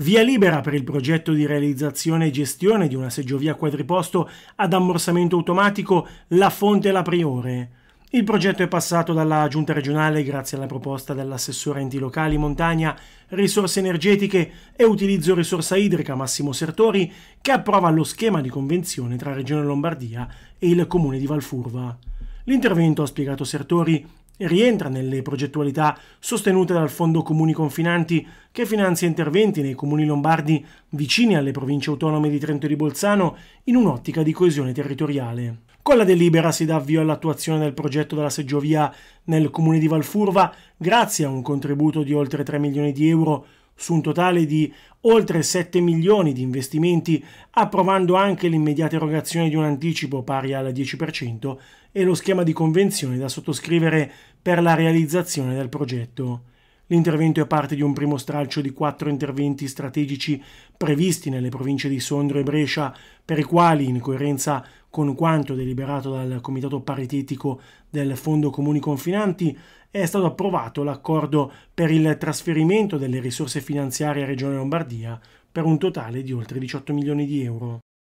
Via libera per il progetto di realizzazione e gestione di una seggiovia quadriposto ad ammorsamento automatico La Fonte La Priore. Il progetto è passato dalla Giunta regionale grazie alla proposta dell'assessore enti locali Montagna, risorse energetiche e utilizzo risorsa idrica Massimo Sertori, che approva lo schema di convenzione tra Regione Lombardia e il Comune di Valfurva. L'intervento, ha spiegato Sertori, rientra nelle progettualità sostenute dal Fondo Comuni Confinanti che finanzia interventi nei comuni lombardi vicini alle province autonome di Trento e di Bolzano in un'ottica di coesione territoriale. Con la delibera si dà avvio all'attuazione del progetto della seggiovia nel comune di Valfurva grazie a un contributo di oltre 3 milioni di euro su un totale di oltre 7 milioni di investimenti, approvando anche l'immediata erogazione di un anticipo pari al 10% e lo schema di convenzione da sottoscrivere per la realizzazione del progetto. L'intervento è parte di un primo stralcio di quattro interventi strategici previsti nelle province di Sondrio e Brescia, per i quali, in coerenza con quanto deliberato dal Comitato Paritetico del Fondo Comuni Confinanti, è stato approvato l'accordo per il trasferimento delle risorse finanziarie a Regione Lombardia per un totale di oltre 18 milioni di euro.